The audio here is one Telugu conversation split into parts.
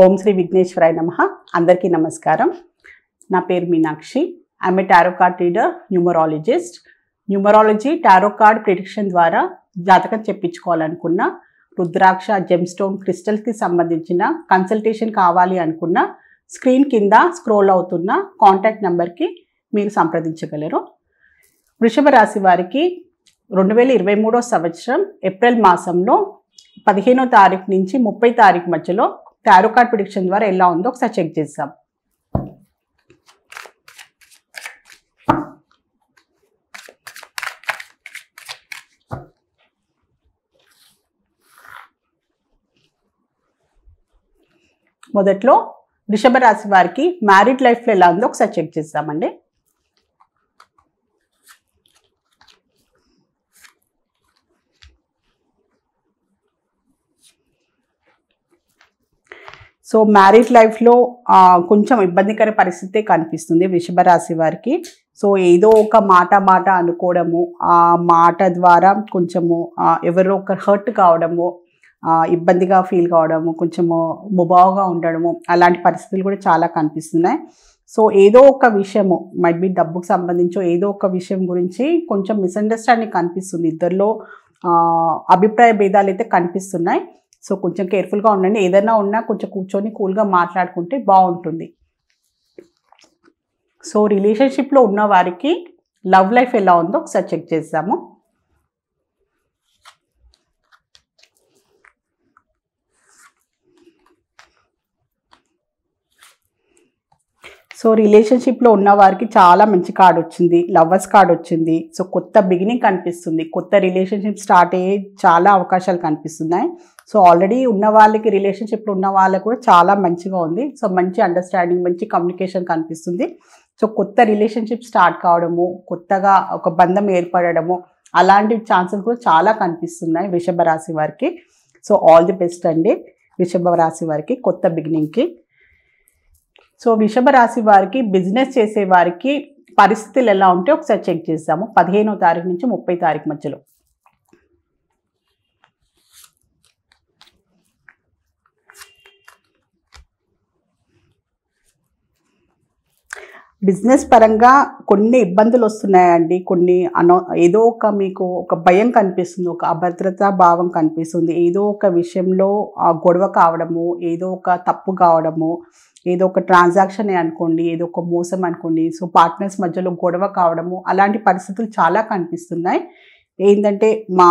ఓం శ్రీ విఘ్నేశ్వరాయ నమ అందరికీ నమస్కారం నా పేరు Meenakshi I'm a tarot card reader numerologist numerology tarot card prediction ద్వారా జాతకం చెప్పించుకోవాలనుకున్న రుద్రాక్ష జెమ్స్టోన్ క్రిస్టల్స్కి సంబంధించిన కన్సల్టేషన్ కావాలి అనుకున్న స్క్రీన్ కింద స్క్రోల్ అవుతున్న కాంటాక్ట్ నెంబర్కి మీరు సంప్రదించగలరు వృషభ రాశి వారికి రెండు వేల ఇరవై మూడో సంవత్సరం ఏప్రిల్ మాసంలో పదిహేనో తారీఖు నుంచి ముప్పై తారీఖు మధ్యలో టారో కార్డ్ ప్రిడిక్షన్ ద్వారా ఎలా ఉందో ఒకసారి చెక్ చేద్దాం మొదట్లో రిషభ రాశి వారికి మ్యారీడ్ లైఫ్లో ఎలా ఉందో ఒకసారి చెక్ చేద్దామండి సో మ్యారేజ్ లైఫ్లో కొంచెం ఇబ్బందికర పరిస్థితే కనిపిస్తుంది వృషభ రాశి వారికి సో ఏదో ఒక మాట మాట అనుకోవడము ఆ మాట ద్వారా కొంచెము ఎవరో ఒక హర్ట్ కావడము ఇబ్బందిగా ఫీల్ కావడము కొంచెము ముబావుగా ఉండడము అలాంటి పరిస్థితులు కూడా చాలా కనిపిస్తున్నాయి సో ఏదో ఒక విషయము మైట్ బి డబ్బుకు సంబంధించి ఏదో ఒక విషయం గురించి కొంచెం మిస్అండర్స్టాండింగ్ కనిపిస్తుంది ఇద్దరిలో అభిప్రాయ భేదాలు అయితే కనిపిస్తున్నాయి సో కొంచెం కేర్ఫుల్గా ఉండండి ఏదైనా ఉన్నా కొంచెం కూర్చొని కూల్గా మాట్లాడుకుంటే బాగుంటుంది సో రిలేషన్షిప్లో ఉన్న వారికి లవ్ లైఫ్ ఎలా ఉందో ఒకసారి చెక్ చేద్దాము సో రిలేషన్షిప్లో ఉన్న వారికి చాలా మంచి కార్డ్ వచ్చింది లవర్స్ కార్డ్ వచ్చింది సో కొత్త బిగినింగ్ కనిపిస్తుంది కొత్త రిలేషన్షిప్ స్టార్ట్ అయ్యే చాలా అవకాశాలు కనిపిస్తున్నాయి సో ఆల్రెడీ ఉన్న వాళ్ళకి రిలేషన్షిప్లో ఉన్న వాళ్ళకు కూడా చాలా మంచిగా ఉంది సో మంచి అండర్స్టాండింగ్ మంచి కమ్యూనికేషన్ కనిపిస్తుంది సో కొత్త రిలేషన్షిప్ స్టార్ట్ కావడము కొత్తగా ఒక బంధం ఏర్పడము అలాంటి ఛాన్సెస్ కూడా చాలా కనిపిస్తున్నాయి వృషభ రాశి వారికి సో ఆల్ ది బెస్ట్ అండి వృషభ రాశి వారికి కొత్త బిగినింగ్కి సో రాశి వారికి బిజినెస్ చేసే వారికి పరిస్థితులు ఎలా ఉంటే ఒకసారి చెక్ చేస్తాము పదిహేనో తారీఖు నుంచి ముప్పై తారీఖు మధ్యలో బిజినెస్ పరంగా కొన్ని ఇబ్బందులు వస్తున్నాయండి కొన్ని అనో ఏదో ఒక మీకు ఒక భయం కనిపిస్తుంది ఒక అభద్రతా భావం కనిపిస్తుంది ఏదో ఒక విషయంలో గొడవ కావడము ఏదో ఒక తప్పు కావడము ఏదో ఒక ట్రాన్సాక్షన్ అనుకోండి ఏదో ఒక మోసం అనుకోండి సో పార్ట్నర్స్ మధ్యలో గొడవ కావడము అలాంటి పరిస్థితులు చాలా కనిపిస్తున్నాయి ఏంటంటే మా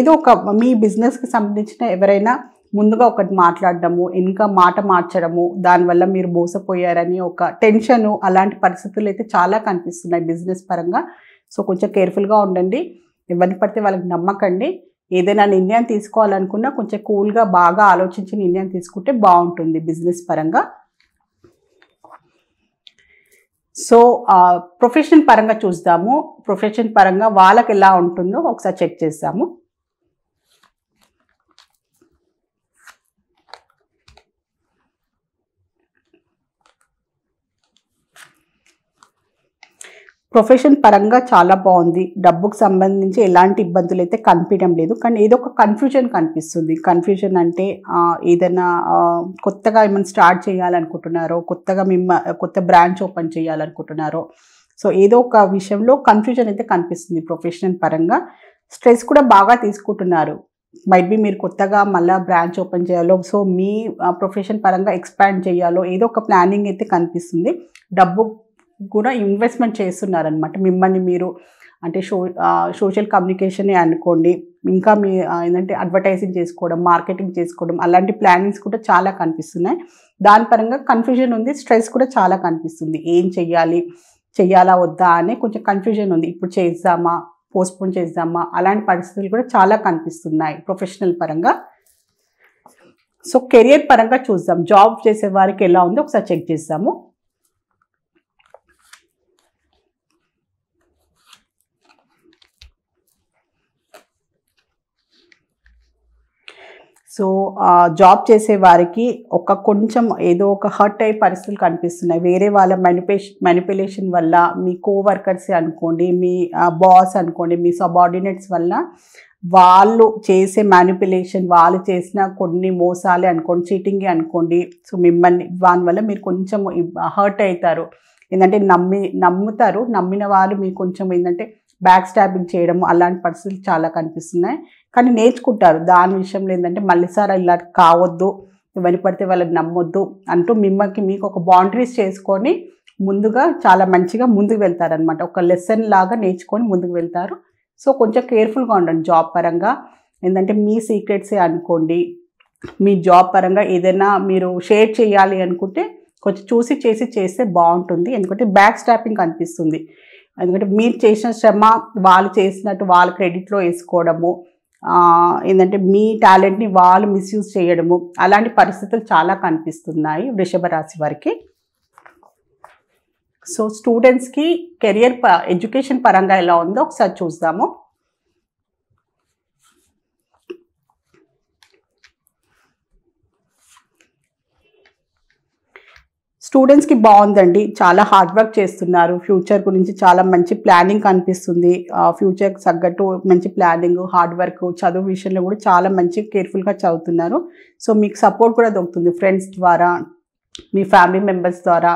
ఏదో ఒక మీ బిజినెస్కి సంబంధించిన ఎవరైనా ముందుగా ఒకటి మాట్లాడడము ఇంకా మాట మార్చడము దానివల్ల మీరు మోసపోయారని ఒక టెన్షను అలాంటి పరిస్థితులు అయితే చాలా కనిపిస్తున్నాయి బిజినెస్ పరంగా సో కొంచెం కేర్ఫుల్గా ఉండండి ఎవరిని పడితే వాళ్ళకి నమ్మకండి ఏదైనా నిర్ణయం తీసుకోవాలనుకున్నా కొంచెం కూల్గా బాగా ఆలోచించి నిర్ణయం తీసుకుంటే బాగుంటుంది బిజినెస్ పరంగా సో ప్రొఫెషన్ పరంగా చూద్దాము ప్రొఫెషన్ పరంగా వాళ్ళకి ఎలా ఉంటుందో ఒకసారి చెక్ చేస్తాము ప్రొఫెషన్ పరంగా చాలా బాగుంది డబ్బుకు సంబంధించి ఎలాంటి ఇబ్బందులు అయితే కనిపించడం లేదు కానీ ఏదో ఒక కన్ఫ్యూజన్ కనిపిస్తుంది కన్ఫ్యూజన్ అంటే ఏదైనా కొత్తగా ఏమైనా స్టార్ట్ చేయాలనుకుంటున్నారో కొత్తగా మేము కొత్త బ్రాంచ్ ఓపెన్ చేయాలనుకుంటున్నారో సో ఏదో ఒక విషయంలో కన్ఫ్యూజన్ అయితే కనిపిస్తుంది ప్రొఫెషనల్ పరంగా స్ట్రెస్ కూడా బాగా తీసుకుంటున్నారు మైట్ బి మీరు కొత్తగా మళ్ళీ బ్రాంచ్ ఓపెన్ చేయాలో సో మీ ప్రొఫెషన్ పరంగా ఎక్స్పాండ్ చేయాలో ఏదో ఒక ప్లానింగ్ అయితే కనిపిస్తుంది డబ్బు కూడా ఇన్వెస్ట్మెంట్ చేస్తున్నారనమాట మిమ్మల్ని మీరు అంటే సోషల్ కమ్యూనికేషన్ అనుకోండి ఇంకా మీ ఏంటంటే అడ్వర్టైజింగ్ చేసుకోవడం మార్కెటింగ్ చేసుకోవడం అలాంటి ప్లానింగ్స్ కూడా చాలా కనిపిస్తున్నాయి దాని పరంగా కన్ఫ్యూజన్ ఉంది స్ట్రెస్ కూడా చాలా కనిపిస్తుంది ఏం చెయ్యాలి చెయ్యాలా వద్దా అనే కొంచెం కన్ఫ్యూజన్ ఉంది ఇప్పుడు చేద్దామా పోస్ట్పోన్ చేద్దామా అలాంటి పరిస్థితులు కూడా చాలా కనిపిస్తున్నాయి ప్రొఫెషనల్ పరంగా సో కెరియర్ పరంగా చూద్దాం జాబ్ చేసే వారికి ఎలా ఉందో ఒకసారి చెక్ చేద్దాము సో జాబ్ చేసే వారికి ఒక కొంచెం ఏదో ఒక హర్ట్ అయ్యే పరిస్థితులు కనిపిస్తున్నాయి వేరే వాళ్ళ మెనిపేషన్ మెనిపులేషన్ వల్ల మీ కోవర్కర్స్ అనుకోండి మీ బాస్ అనుకోండి మీ సబార్డినేట్స్ వల్ల వాళ్ళు చేసే మ్యానిపులేషన్ వాళ్ళు చేసిన కొన్ని మోసాలే అనుకోండి చీటింగ్ అనుకోండి సో మిమ్మల్ని దాని వల్ల మీరు కొంచెం హర్ట్ అవుతారు ఏంటంటే నమ్మి నమ్ముతారు నమ్మిన వాళ్ళు మీరు కొంచెం ఏంటంటే బ్యాక్ స్టాబింగ్ చేయడము అలాంటి పరిస్థితులు చాలా కనిపిస్తున్నాయి కానీ నేర్చుకుంటారు దాని విషయంలో ఏంటంటే మళ్ళీసారి ఇలా కావద్దు ఇవన్నీ పడితే వాళ్ళని నమ్మొద్దు అంటూ మిమ్మల్ని మీకు ఒక బౌండరీస్ చేసుకొని ముందుగా చాలా మంచిగా ముందుకు వెళ్తారనమాట ఒక లెసన్ లాగా నేర్చుకొని ముందుకు వెళ్తారు సో కొంచెం కేర్ఫుల్గా ఉండండి జాబ్ పరంగా ఏంటంటే మీ సీక్రెట్సే అనుకోండి మీ జాబ్ పరంగా ఏదైనా మీరు షేర్ చేయాలి అనుకుంటే కొంచెం చూసి చేసి చేస్తే బాగుంటుంది ఎందుకంటే బ్యాక్ స్టాపింగ్ కనిపిస్తుంది ఎందుకంటే మీరు చేసిన శ్రమ వాళ్ళు చేసినట్టు వాళ్ళ క్రెడిట్లో వేసుకోవడము ఏంటంటే మీ టాలెంట్ని వాళ్ళు మిస్యూజ్ చేయడము అలాంటి పరిస్థితులు చాలా కనిపిస్తున్నాయి వృషభ రాశి వారికి సో స్టూడెంట్స్కి కెరియర్ ఎడ్యుకేషన్ పరంగా ఎలా ఉందో ఒకసారి చూద్దాము స్టూడెంట్స్కి బాగుందండి చాలా హార్డ్ వర్క్ చేస్తున్నారు ఫ్యూచర్ గురించి చాలా మంచి ప్లానింగ్ కనిపిస్తుంది ఫ్యూచర్కి తగ్గట్టు మంచి ప్లానింగ్ హార్డ్ వర్క్ చదువు విషయంలో కూడా చాలా మంచి కేర్ఫుల్గా చదువుతున్నారు సో మీకు సపోర్ట్ కూడా దొరుకుతుంది ఫ్రెండ్స్ ద్వారా మీ ఫ్యామిలీ మెంబర్స్ ద్వారా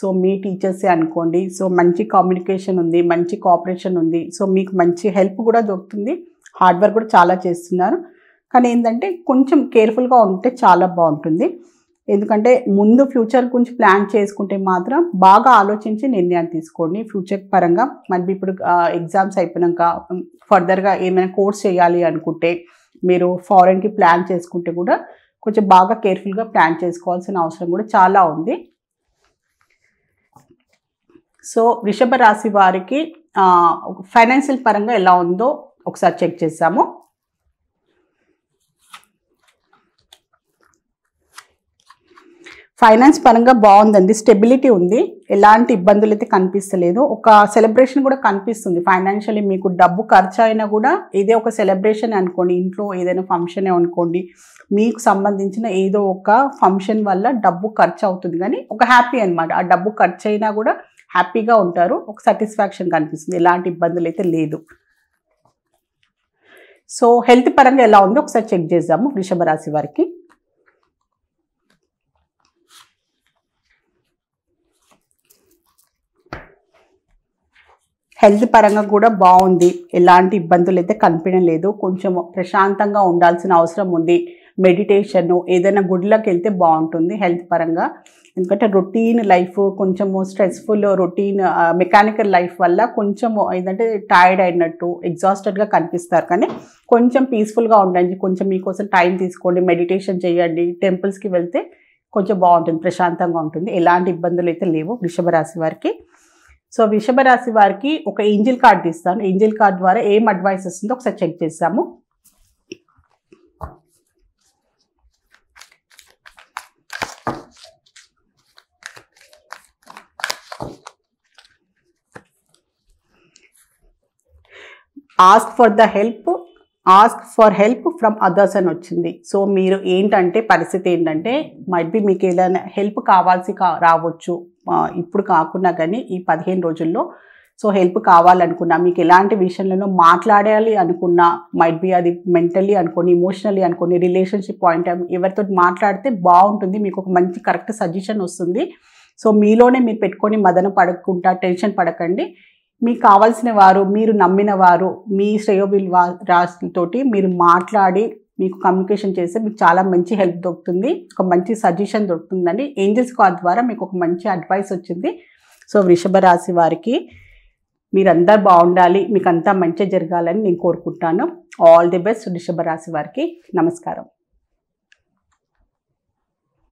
సో మీ టీచర్సే అనుకోండి సో మంచి కమ్యూనికేషన్ ఉంది మంచి కోఆపరేషన్ ఉంది సో మీకు మంచి హెల్ప్ కూడా దొరుకుతుంది హార్డ్ వర్క్ కూడా చాలా చేస్తున్నారు కానీ ఏంటంటే కొంచెం కేర్ఫుల్గా ఉంటే చాలా బాగుంటుంది ఎందుకంటే ముందు ఫ్యూచర్ గురించి ప్లాన్ చేసుకుంటే మాత్రం బాగా ఆలోచించి నిర్ణయాలు తీసుకోండి ఫ్యూచర్ పరంగా మరి ఇప్పుడు ఎగ్జామ్స్ అయిపోయాక ఫర్దర్గా ఏమైనా కోర్స్ చేయాలి అనుకుంటే మీరు ఫారెన్కి ప్లాన్ చేసుకుంటే కూడా కొంచెం బాగా కేర్ఫుల్గా ప్లాన్ చేసుకోవాల్సిన అవసరం కూడా చాలా ఉంది సో వృషభ రాశి వారికి ఫైనాన్షియల్ పరంగా ఎలా ఉందో ఒకసారి చెక్ చేసాము ఫైనాన్స్ పరంగా బాగుందండి స్టెబిలిటీ ఉంది ఎలాంటి ఇబ్బందులు అయితే కనిపిస్తలేదు ఒక సెలబ్రేషన్ కూడా కనిపిస్తుంది ఫైనాన్షియలీ మీకు డబ్బు ఖర్చు అయినా కూడా ఇదే ఒక సెలబ్రేషన్ అనుకోండి ఇంట్లో ఏదైనా ఫంక్షన్ అనుకోండి మీకు సంబంధించిన ఏదో ఒక ఫంక్షన్ వల్ల డబ్బు ఖర్చు అవుతుంది కానీ ఒక హ్యాపీ అనమాట ఆ డబ్బు ఖర్చు అయినా కూడా హ్యాపీగా ఉంటారు ఒక సాటిస్ఫాక్షన్ కనిపిస్తుంది ఎలాంటి ఇబ్బందులు అయితే లేదు సో హెల్త్ పరంగా ఎలా ఉందో ఒకసారి చెక్ చేద్దాము వృషభ రాశి వారికి హెల్త్ పరంగా కూడా బాగుంది ఎలాంటి ఇబ్బందులు అయితే కనిపించడం లేదు కొంచెం ప్రశాంతంగా ఉండాల్సిన అవసరం ఉంది మెడిటేషన్ ఏదైనా గుడిలోకి వెళ్తే బాగుంటుంది హెల్త్ పరంగా ఎందుకంటే రొటీన్ లైఫ్ కొంచెము స్ట్రెస్ఫుల్ రొటీన్ మెకానికల్ లైఫ్ వల్ల కొంచెము ఏంటంటే టైర్డ్ అయినట్టు ఎగ్జాస్టెడ్గా కనిపిస్తారు కానీ కొంచెం పీస్ఫుల్గా ఉండండి కొంచెం మీకోసం టైం తీసుకోండి మెడిటేషన్ చేయండి టెంపుల్స్కి వెళ్తే కొంచెం బాగుంటుంది ప్రశాంతంగా ఉంటుంది ఎలాంటి ఇబ్బందులు అయితే లేవు వృషభ రాశి వారికి సో రాశి వారికి ఒక ఏంజిల్ కార్డ్ తీస్తాను ఏంజిల్ కార్డ్ ద్వారా ఏం అడ్వైస్ వస్తుందో ఒకసారి చెక్ చేస్తాము ask for the help ask for help from others అని వచ్చింది సో మీరు ఏంటంటే పరిస్థితి ఏంటంటే మైట్ బి మీకు ఏదైనా హెల్ప్ కావాల్సి కా రావచ్చు ఇప్పుడు కాకుండా కానీ ఈ పదిహేను రోజుల్లో సో హెల్ప్ కావాలనుకున్నా మీకు ఎలాంటి విషయంలోనూ మాట్లాడాలి అనుకున్నా మైట్ బి అది మెంటల్లీ అనుకోని ఇమోషనల్లీ అనుకోని రిలేషన్షిప్ పాయింట్ ఎవరితో మాట్లాడితే బాగుంటుంది మీకు ఒక మంచి కరెక్ట్ సజెషన్ వస్తుంది సో మీలోనే మీరు పెట్టుకొని మదన పడకుండా టెన్షన్ పడకండి మీకు కావాల్సిన వారు మీరు నమ్మిన వారు మీ శ్రేయోబిల్ రాసులతోటి మీరు మాట్లాడి మీకు కమ్యూనికేషన్ చేస్తే మీకు చాలా మంచి హెల్ప్ దొరుకుతుంది ఒక మంచి సజెషన్ దొరుకుతుందండి ఏంజల్స్ కాల్ ద్వారా మీకు ఒక మంచి అడ్వైస్ వచ్చింది సో వృషభ రాశి వారికి మీరందరూ బాగుండాలి మీకు అంతా మంచి జరగాలని నేను కోరుకుంటాను ఆల్ ది బెస్ట్ వృషభ రాశి వారికి నమస్కారం